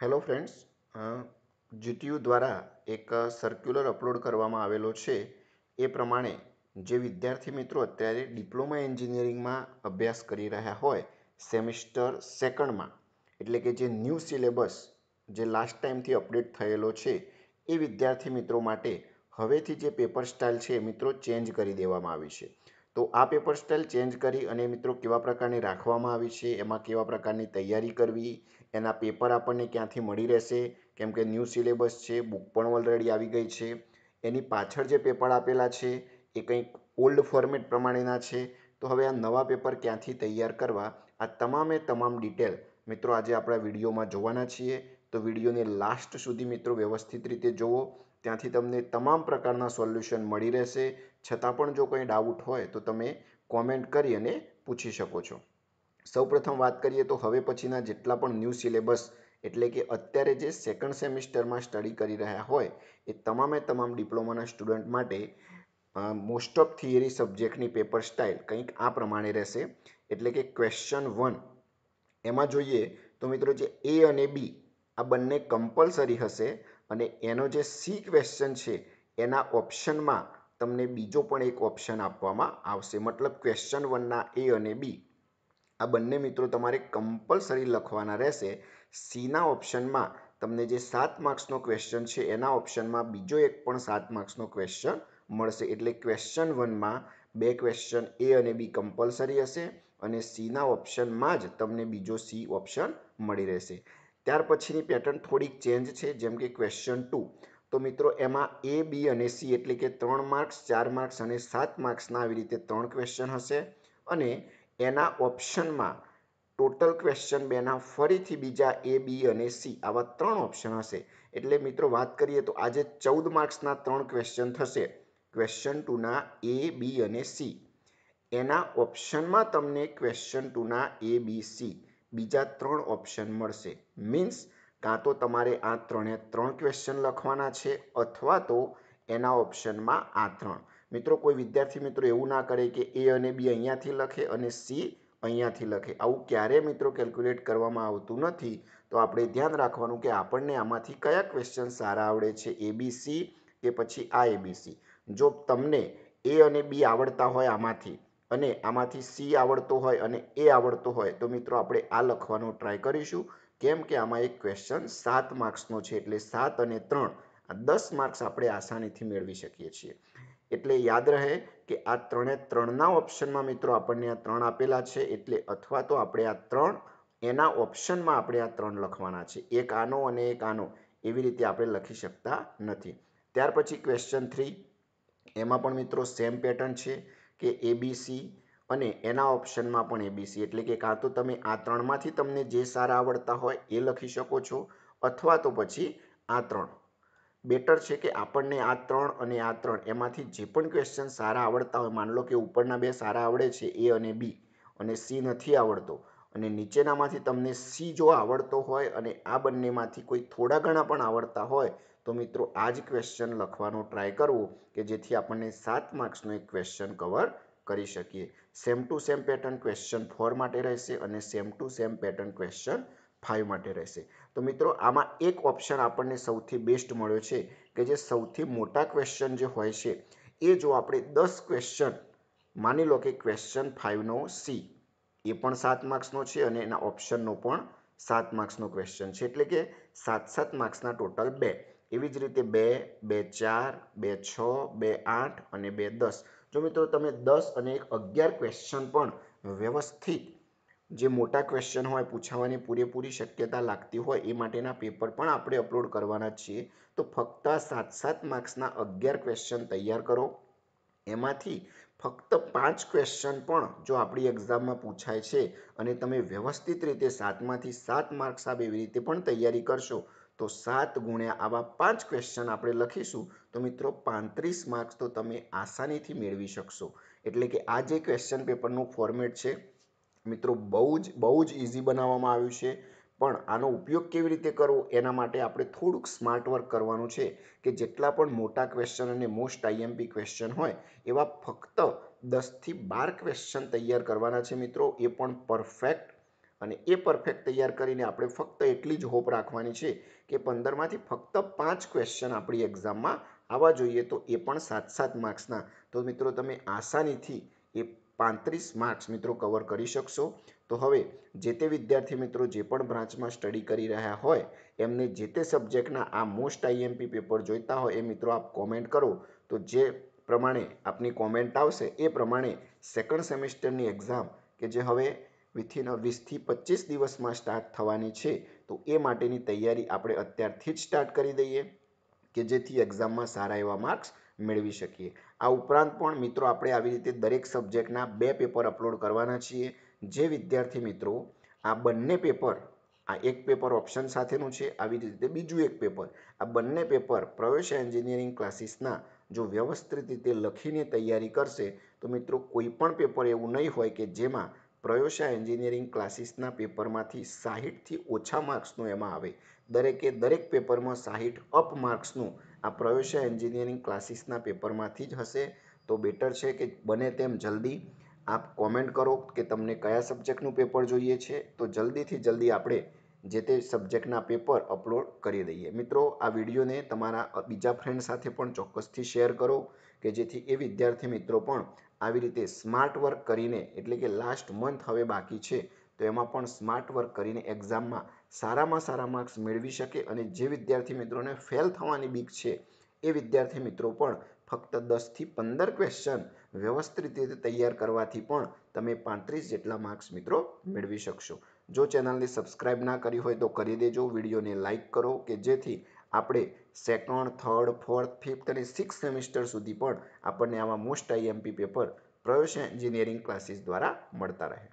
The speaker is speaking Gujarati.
હેલો ફ્રેન્ડ્સ જીટીયુ દ્વારા એક સર્ક્યુલર અપલોડ કરવામાં આવેલો છે એ પ્રમાણે જે વિદ્યાર્થી મિત્રો અત્યારે ડિપ્લોમા એન્જિનિયરિંગમાં અભ્યાસ કરી રહ્યા હોય સેમિસ્ટર સેકન્ડમાં એટલે કે જે ન્યૂ સિલેબસ જે લાસ્ટ ટાઈમથી અપડેટ થયેલો છે એ વિદ્યાર્થી મિત્રો માટે હવેથી જે પેપર સ્ટાઇલ છે એ મિત્રો ચેન્જ કરી દેવામાં આવી છે તો આ પેપર સ્ટાઇલ ચેન્જ કરી અને મિત્રો કેવા પ્રકારની રાખવામાં આવી છે એમાં કેવા પ્રકારની તૈયારી કરવી એના પેપર આપણને ક્યાંથી મળી રહેશે કેમ કે ન્યૂ સિલેબસ છે બુક પણ ઓલરેડી આવી ગઈ છે એની પાછળ જે પેપર આપેલા છે એ કંઈક ઓલ્ડ ફોર્મેટ પ્રમાણેના છે તો હવે આ નવા પેપર ક્યાંથી તૈયાર કરવા આ તમામે તમામ ડિટેલ મિત્રો આજે આપણા વિડીયોમાં જોવાના છીએ તો વિડીયોને લાસ્ટ સુધી મિત્રો વ્યવસ્થિત રીતે જુઓ ત્યાંથી તમને તમામ પ્રકારના સોલ્યુશન મળી રહેશે છતાં પણ જો કંઈ ડાઉટ હોય તો તમે કોમેન્ટ કરી અને પૂછી શકો છો સૌપ્રથમ વાત કરીએ તો હવે પછીના જેટલા પણ ન્યૂ સિલેબસ એટલે કે અત્યારે જે સેકન્ડ સેમિસ્ટરમાં સ્ટડી કરી રહ્યા હોય એ તમામે તમામ ડિપ્લોમાના સ્ટુડન્ટ માટે મોસ્ટ ઓફ થિયરી સબ્જેક્ટની પેપર સ્ટાઇલ કંઈક આ પ્રમાણે રહેશે એટલે કે ક્વેશ્ચન વન એમાં જોઈએ તો મિત્રો જે એ અને બી આ બંને કમ્પલસરી હશે અને એનો જે સી ક્વેશ્ચન છે એના ઓપ્શનમાં તમને બીજો પણ એક ઓપ્શન આપવામાં આવશે મતલબ ક્વેશ્ચન વનના એ અને બી આ બંને મિત્રો તમારે કમ્પલસરી લખવાના રહેશે સીના ઓપ્શનમાં તમને જે સાત માર્ક્સનો ક્વેશ્ચન છે એના ઓપ્શનમાં બીજો એક પણ સાત માર્ક્સનો ક્વેશ્ચન મળશે એટલે ક્વેશ્ચન વનમાં બે ક્વેશ્ચન એ અને બી કમ્પલસરી હશે અને સીના ઓપ્શનમાં જ તમને બીજો સી ઓપ્શન મળી રહેશે ત્યાર પછીની પેટર્ન થોડીક ચેન્જ છે જેમ કે ક્વેશ્ચન ટુ તો મિત્રો એમાં એ બી અને સી એટલે કે ત્રણ માર્ક્સ ચાર માર્ક્સ અને સાત માર્ક્સના આવી રીતે ત્રણ ક્વેશ્ચન હશે અને એના ઓપ્શનમાં ટોટલ ક્વેશ્ચન બેના ફરીથી બીજા એ બી અને સી આવા ત્રણ ઓપ્શન હશે એટલે મિત્રો વાત કરીએ તો આજે ચૌદ માર્ક્સના ત્રણ ક્વેશ્ચન થશે ક્વેશ્ચન ટુના એ બી અને સી એના ઓપ્શનમાં તમને ક્વેશ્ચન ટુના એ બી સી બીજા ત્રણ ઓપ્શન મળશે મીન્સ કાં તો તમારે આ ત્રણે ત્રણ ક્વેશ્ચન લખવાના છે અથવા તો એના ઓપ્શનમાં આ ત્રણ મિત્રો કોઈ વિદ્યાર્થી મિત્રો એવું ના કરે કે એ અને બી અહીંયાથી લખે અને સી અહીંયાથી લખે આવું ક્યારે મિત્રો કેલ્ક્યુલેટ કરવામાં આવતું નથી તો આપણે ધ્યાન રાખવાનું કે આપણને આમાંથી કયા ક્વેશ્ચન સારા આવડે છે એબીસી કે પછી આ એબીસી જો તમને એ અને બી આવડતા હોય આમાંથી અને આમાંથી સી આવડતો હોય અને એ આવડતો હોય તો મિત્રો આપણે આ લખવાનો ટ્રાય કરીશું કેમ કે આમાં એક ક્વેશ્ચન સાત માર્ક્સનો છે એટલે સાત અને ત્રણ આ દસ માર્ક્સ આપણે આસાનીથી મેળવી શકીએ છીએ એટલે યાદ રહે કે આ ત્રણે ત્રણના ઓપ્શનમાં મિત્રો આપણને આ ત્રણ આપેલા છે એટલે અથવા તો આપણે આ ત્રણ એના ઓપ્શનમાં આપણે આ ત્રણ લખવાના છે એક આનો અને એક આનો એવી રીતે આપણે લખી શકતા નથી ત્યાર પછી ક્વેશ્ચન થ્રી એમાં પણ મિત્રો સેમ પેટર્ન છે કે એબીસી અને એના ઓપ્શનમાં પણ એબીસી એટલે કે કાં તો તમે આ ત્રણમાંથી તમને જે સારા આવડતા હોય એ લખી શકો છો અથવા તો પછી આ ત્રણ બેટર છે કે આપણને આ ત્રણ અને આ ત્રણ એમાંથી જે પણ ક્વેશ્ચન સારા આવડતા હોય માની લો કે ઉપરના બે સારા આવડે છે એ અને બી અને સી નથી આવડતો અને નીચેનામાંથી તમને સી જો આવડતો હોય અને આ બંનેમાંથી કોઈ થોડા ઘણા પણ આવડતા હોય તો મિત્રો આ જ ક્વેશ્ચન લખવાનો ટ્રાય કરવો કે જેથી આપણને સાત માર્ક્સનો એક ક્વેશ્ચન કવર કરી શકીએ same to same pattern question four માટે રહેશે અને same to same pattern question five માટે રહેશે તો મિત્રો આમાં એક ઓપ્શન આપણને સૌથી બેસ્ટ મળ્યો છે કે જે સૌથી મોટા ક્વેશ્ચન જે હોય છે એ જો આપણે દસ ક્વેશ્ચન માની લો કે ક્વેશ્ચન ફાઇવનો સી એ પણ સાત માર્ક્સનો છે અને એના ઓપ્શનનો પણ સાત માર્ક્સનો ક્વેશ્ચન છે એટલે કે સાત સાત માર્ક્સના ટોટલ બે એવી જ રીતે બે બે ચાર બે છ બે આઠ અને બે દસ જો મિત્રો તમે દસ અને એક અગિયાર ક્વેશ્ચન પણ વ્યવસ્થિત જે મોટા ક્વેશ્ચન હોય પૂછાવાની પૂરેપૂરી શક્યતા લાગતી હોય એ માટેના પેપર પણ આપણે અપલોડ કરવાના છીએ તો ફક્ત સાત સાત માર્ક્સના અગિયાર ક્વેશ્ચન તૈયાર કરો એમાંથી ફક્ત પાંચ ક્વેશ્ચન પણ જો આપણી એક્ઝામમાં પૂછાય છે અને તમે વ્યવસ્થિત રીતે સાતમાંથી સાત માર્ક્સ આપે એવી રીતે પણ તૈયારી કરશો તો સાત ગુણ્યા આવા પાંચ ક્વેશ્ચન આપણે લખીશું તો મિત્રો પાંત્રીસ માર્ક્સ તો તમે આસાનીથી મેળવી શકશો એટલે કે આ જે ક્વેશ્ચન પેપરનું ફોર્મેટ છે મિત્રો બહુ જ બહુ જ ઇઝી બનાવવામાં આવ્યું છે પણ આનો ઉપયોગ કેવી રીતે કરવો એના માટે આપણે થોડુંક સ્માર્ટ વર્ક કરવાનું છે કે જેટલા પણ મોટા ક્વેશ્ચન અને મોસ્ટ આઈએમપી ક્વેશ્ચન હોય એવા ફક્ત દસથી બાર ક્વેશ્ચન તૈયાર કરવાના છે મિત્રો એ પણ પરફેક્ટ અને એ પરફેક્ટ તૈયાર કરીને આપણે ફક્ત એટલી જ હોપ રાખવાની છે કે પંદરમાંથી ફક્ત પાંચ ક્વેશ્ચન આપણી એક્ઝામમાં આવવા જોઈએ તો એ પણ સાત સાત માર્ક્સના તો મિત્રો તમે આસાનીથી એ પાંત્રીસ માર્ક્સ મિત્રો કવર કરી શકશો તો હવે જે તે વિદ્યાર્થી મિત્રો જે પણ બ્રાન્ચમાં સ્ટડી કરી રહ્યા હોય એમને જે તે સબ્જેક્ટના આ મોસ્ટ આઈએમપી પેપર જોઈતા હોય એ મિત્રો આપ કોમેન્ટ કરો તો જે પ્રમાણે આપની કોમેન્ટ આવશે એ પ્રમાણે સેકન્ડ સેમેસ્ટરની એક્ઝામ કે જે હવે વિથિન વીસથી પચીસ દિવસમાં સ્ટાર્ટ થવાની છે તો એ માટેની તૈયારી આપણે અત્યારથી જ સ્ટાર્ટ કરી દઈએ કે જેથી એક્ઝામમાં સારા એવા માર્ક્સ મેળવી શકીએ આ ઉપરાંત પણ મિત્રો આપણે આવી રીતે દરેક સબ્જેક્ટના બે પેપર અપલોડ કરવાના છીએ જે વિદ્યાર્થી મિત્રો આ બંને પેપર આ એક પેપર ઓપ્શન સાથેનું છે આવી રીતે બીજું એક પેપર આ બંને પેપર પ્રવેશ એન્જિનિયરિંગ ક્લાસીસના જો વ્યવસ્થિત રીતે લખીને તૈયારી કરશે તો મિત્રો કોઈ પણ પેપર એવું નહીં હોય કે જેમાં પ્રયોશા એન્જિનિયરિંગ ક્લાસીસના પેપરમાંથી સાહીઠથી ઓછા માર્ક્સનું એમાં આવે દરેકે દરેક પેપરમાં સાહીઠ અપ માર્ક્સનું આ પ્રયોશા એન્જિનિયરિંગ ક્લાસીસના પેપરમાંથી જ હશે તો બેટર છે કે બને તેમ જલ્દી આપ કોમેન્ટ કરો કે તમને કયા સબ્જેક્ટનું પેપર જોઈએ છે તો જલ્દીથી જલ્દી આપણે જે તે સબ્જેક્ટના પેપર અપલોડ કરી દઈએ મિત્રો આ વિડીયોને તમારા બીજા ફ્રેન્ડ સાથે પણ ચોક્કસથી શેર કરો કે જેથી એ વિદ્યાર્થી મિત્રો પણ આવી રીતે સ્માર્ટ વર્ક કરીને એટલે કે લાસ્ટ મંથ હવે બાકી છે તો એમાં પણ સ્માર્ટ વર્ક કરીને એક્ઝામમાં સારામાં સારા માર્ક્સ મેળવી શકે અને જે વિદ્યાર્થી મિત્રોને ફેલ થવાની બીક છે એ વિદ્યાર્થી મિત્રો પણ ફક્ત દસથી પંદર ક્વેશ્ચન વ્યવસ્થિત રીતે તૈયાર કરવાથી પણ તમે પાંત્રીસ જેટલા માર્ક્સ મિત્રો મેળવી શકશો જો ચેનલને સબસ્ક્રાઇબ ના કરી હોય તો કરી દેજો વિડીયોને લાઇક કરો કે જેથી આપણે સેકન્ડ થર્ડ ફોર્થ ફિફ્થ અને સિક્સ સેમિસ્ટર સુધી પણ આપણને આવા most IMP paper Pravesh engineering classes દ્વારા મળતા રહે